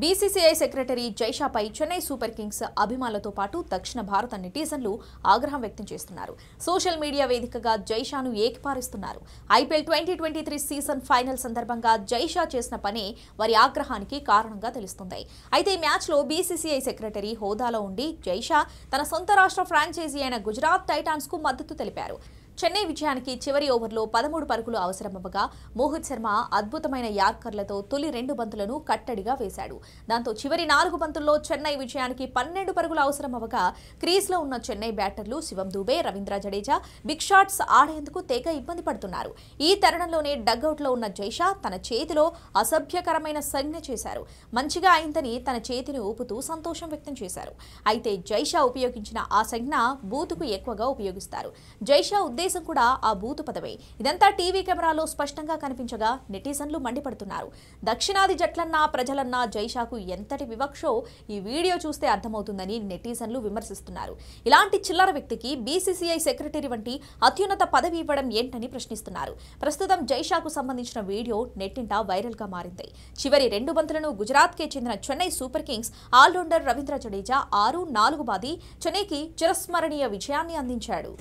BCCI secretary జైషాపై Chennai Super Kings అభిమానులతో పాటు దక్షిణ భారత నెటిజన్లు ఆగ్రహం వ్యక్తం చేస్తున్నారు సోషల్ మీడియా వేదికగా జైషాను ఏకిపారిస్తున్నారు IPL twenty twenty three season final సందర్భంగా జైషా చేసిన పనే వారి ఆగ్రహానికి కారణంగా తెలుస్తుంది అయితే ఈ మ్యాచ్లో బీసీసీఐ సెక్రటరీ హోదాలో ఉండి జైషా తన సొంత రాష్ట్ర ఫ్రాంచైజీ అయిన గుజరాత్ టైటాన్స్కు మద్దతు తెలిపారు చెన్నై విజయానికి చివరి ఓవర్లో పదమూడు పరుగులు అవసరమవ్వగా మోహిత్ శర్మ అద్భుతమైన యార్కర్లతో తొలి రెండు బంతులను కట్టడిగా వేశాడు దాంతో చివరి నాలుగు బంతుల్లో చెన్నై విజయానికి పన్నెండు పరుగులు అవసరమవ్వగా క్రీజ్లో ఉన్న చెన్నై బ్యాటర్లు శివం దుబే రవీంద్ర జడేజా బిగ్ షాట్స్ ఆడేందుకు తెగ ఇబ్బంది పడుతున్నారు ఈ తరుణంలోనే డగ్అవుట్లో ఉన్న జైషా తన చేతిలో అసభ్యకరమైన సంజ్ఞ చేశారు మంచిగా అయిందని తన చేతిని ఊపుతూ సంతోషం వ్యక్తం చేశారు అయితే జైషా ఉపయోగించిన ఆ సంజ్ఞ బూతుకు ఎక్కువగా ఉపయోగిస్తారు జైషా ఉద్దేశం తెలుగుదేశం కూడా ఆ బూతు పదవే ఇదంతా టీవీ కెమెరాలో స్పష్టంగా కనిపించగా నెటిజన్లు మండిపడుతున్నారు దక్షిణాది జట్లన్నా ప్రజలన్నా జైషాకు ఎంతటి వివక్షో ఈ వీడియో చూస్తే అర్థమవుతుందని నెటిజన్లు విమర్శిస్తున్నారు ఇలాంటి చిల్లర వ్యక్తికి బీసీసీఐ సెక్రటరీ వంటి అత్యున్నత పదవి ఇవ్వడం ఏంటని ప్రశ్నిస్తున్నారు ప్రస్తుతం జైషాకు సంబంధించిన వీడియో నెట్టింట గా మారింది చివరి రెండు బంతులను గుజరాత్ కే చెందిన Chennai Super Kings allrounder Ravindra Jadeja ఆరు నాలుగు బాది చెన్నైకి చిరస్మరణీయ విజయాన్ని అందించాడు